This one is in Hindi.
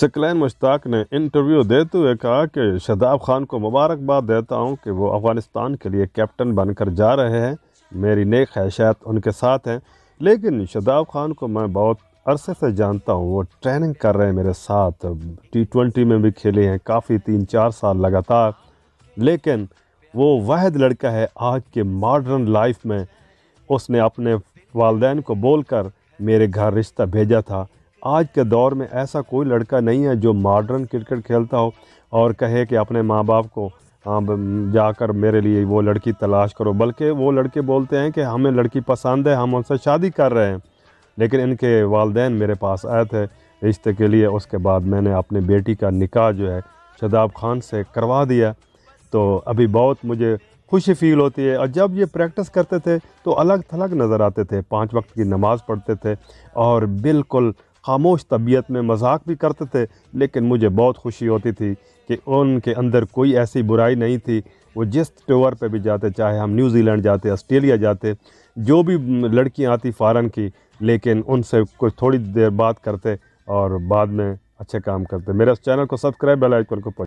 सकलैन मुश्ताक ने इंटरव्यू देते हुए कहा कि शदाब खान को मुबारकबाद देता हूँ कि वो अफ़गानिस्तान के लिए कैप्टन बनकर जा रहे हैं मेरी नेक ख्वाहिशात उनके साथ हैं लेकिन शदाब खान को मैं बहुत अरसे से जानता हूँ वो ट्रेनिंग कर रहे हैं मेरे साथ टी ट्वेंटी में भी खेले हैं काफ़ी तीन चार साल लगातार लेकिन वो वाद लड़का है आज के मॉडर्न लाइफ में उसने अपने वालदेन को बोल कर मेरे घर रिश्ता भेजा था आज के दौर में ऐसा कोई लड़का नहीं है जो मॉडर्न क्रिकेट खेलता हो और कहे कि अपने माँ बाप को हाँ, जाकर मेरे लिए वो लड़की तलाश करो बल्कि वो लड़के बोलते हैं कि हमें लड़की पसंद है हम उनसे शादी कर रहे हैं लेकिन इनके वालदेन मेरे पास आए थे रिश्ते के लिए उसके बाद मैंने अपनी बेटी का निकाह जो है शदाब खान से करवा दिया तो अभी बहुत मुझे खुशी फील होती है और जब ये प्रैक्टिस करते थे तो अलग थलग नज़र आते थे पांच वक्त की नमाज़ पढ़ते थे और बिल्कुल खामोश तबीयत में मजाक भी करते थे लेकिन मुझे बहुत खुशी होती थी कि उनके अंदर कोई ऐसी बुराई नहीं थी वो जिस टूर पे भी जाते चाहे हम न्यूजीलैंड जाते ऑस्ट्रेलिया जाते जो भी लड़कियां आती फ़ारन की लेकिन उनसे कुछ थोड़ी देर बात करते और बाद में अच्छे काम करते मेरे उस चैनल को सब्सक्राइब बेलाइकन को